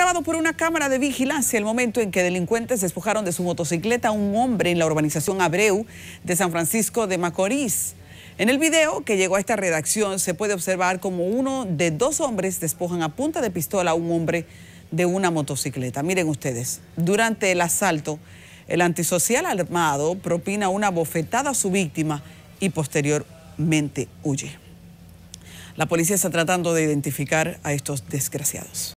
grabado por una cámara de vigilancia el momento en que delincuentes despojaron de su motocicleta a un hombre en la urbanización Abreu de San Francisco de Macorís. En el video que llegó a esta redacción se puede observar como uno de dos hombres despojan a punta de pistola a un hombre de una motocicleta. Miren ustedes, durante el asalto, el antisocial armado propina una bofetada a su víctima y posteriormente huye. La policía está tratando de identificar a estos desgraciados.